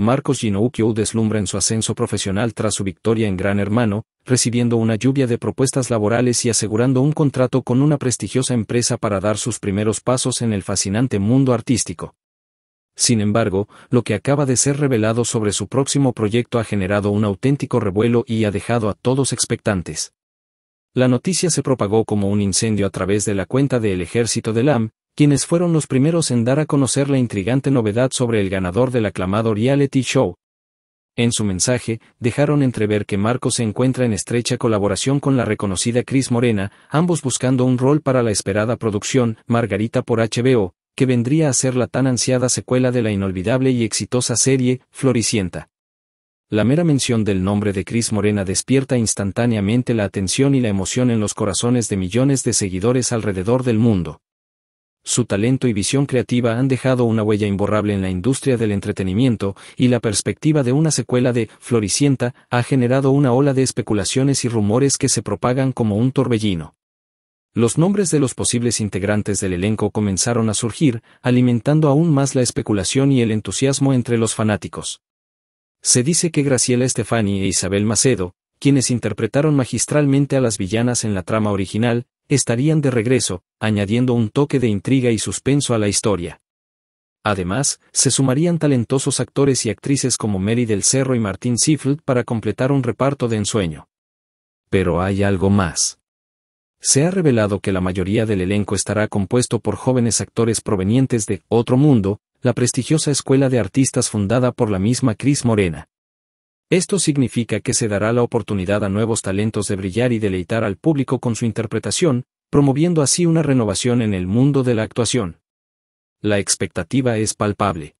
Marcos Ginoukio deslumbra en su ascenso profesional tras su victoria en Gran Hermano, recibiendo una lluvia de propuestas laborales y asegurando un contrato con una prestigiosa empresa para dar sus primeros pasos en el fascinante mundo artístico. Sin embargo, lo que acaba de ser revelado sobre su próximo proyecto ha generado un auténtico revuelo y ha dejado a todos expectantes. La noticia se propagó como un incendio a través de la cuenta del ejército de LAM quienes fueron los primeros en dar a conocer la intrigante novedad sobre el ganador del aclamado reality show. En su mensaje, dejaron entrever que Marco se encuentra en estrecha colaboración con la reconocida Cris Morena, ambos buscando un rol para la esperada producción, Margarita por HBO, que vendría a ser la tan ansiada secuela de la inolvidable y exitosa serie, Floricienta. La mera mención del nombre de Cris Morena despierta instantáneamente la atención y la emoción en los corazones de millones de seguidores alrededor del mundo su talento y visión creativa han dejado una huella imborrable en la industria del entretenimiento, y la perspectiva de una secuela de Floricienta ha generado una ola de especulaciones y rumores que se propagan como un torbellino. Los nombres de los posibles integrantes del elenco comenzaron a surgir, alimentando aún más la especulación y el entusiasmo entre los fanáticos. Se dice que Graciela Estefani e Isabel Macedo, quienes interpretaron magistralmente a las villanas en la trama original, estarían de regreso, añadiendo un toque de intriga y suspenso a la historia. Además, se sumarían talentosos actores y actrices como Mary del Cerro y Martín Seafield para completar un reparto de ensueño. Pero hay algo más. Se ha revelado que la mayoría del elenco estará compuesto por jóvenes actores provenientes de Otro Mundo, la prestigiosa escuela de artistas fundada por la misma Cris Morena. Esto significa que se dará la oportunidad a nuevos talentos de brillar y deleitar al público con su interpretación, promoviendo así una renovación en el mundo de la actuación. La expectativa es palpable.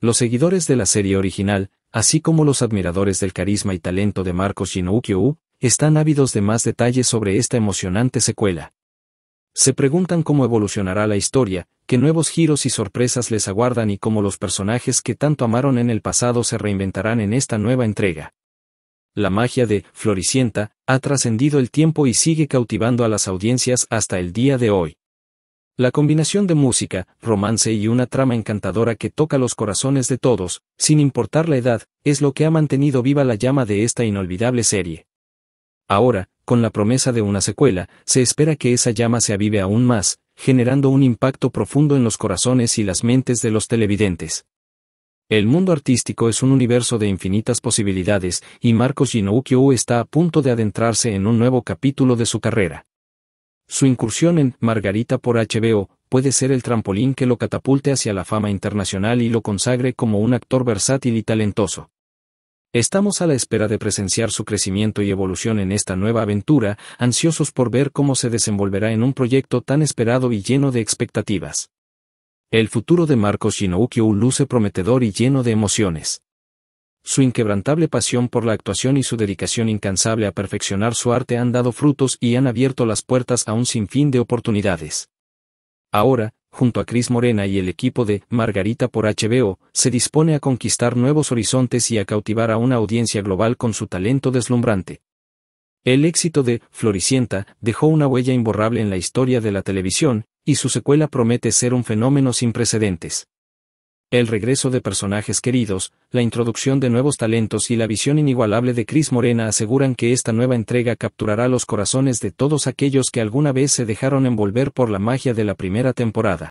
Los seguidores de la serie original, así como los admiradores del carisma y talento de Marcos Ginoukiou, están ávidos de más detalles sobre esta emocionante secuela. Se preguntan cómo evolucionará la historia, qué nuevos giros y sorpresas les aguardan y cómo los personajes que tanto amaron en el pasado se reinventarán en esta nueva entrega. La magia de Floricienta ha trascendido el tiempo y sigue cautivando a las audiencias hasta el día de hoy. La combinación de música, romance y una trama encantadora que toca los corazones de todos, sin importar la edad, es lo que ha mantenido viva la llama de esta inolvidable serie. Ahora, con la promesa de una secuela, se espera que esa llama se avive aún más, generando un impacto profundo en los corazones y las mentes de los televidentes. El mundo artístico es un universo de infinitas posibilidades, y Marcos Ginoukio está a punto de adentrarse en un nuevo capítulo de su carrera. Su incursión en Margarita por HBO puede ser el trampolín que lo catapulte hacia la fama internacional y lo consagre como un actor versátil y talentoso. Estamos a la espera de presenciar su crecimiento y evolución en esta nueva aventura, ansiosos por ver cómo se desenvolverá en un proyecto tan esperado y lleno de expectativas. El futuro de Marcos un luce prometedor y lleno de emociones. Su inquebrantable pasión por la actuación y su dedicación incansable a perfeccionar su arte han dado frutos y han abierto las puertas a un sinfín de oportunidades. Ahora, junto a Cris Morena y el equipo de Margarita por HBO, se dispone a conquistar nuevos horizontes y a cautivar a una audiencia global con su talento deslumbrante. El éxito de Floricienta dejó una huella imborrable en la historia de la televisión, y su secuela promete ser un fenómeno sin precedentes el regreso de personajes queridos, la introducción de nuevos talentos y la visión inigualable de Cris Morena aseguran que esta nueva entrega capturará los corazones de todos aquellos que alguna vez se dejaron envolver por la magia de la primera temporada.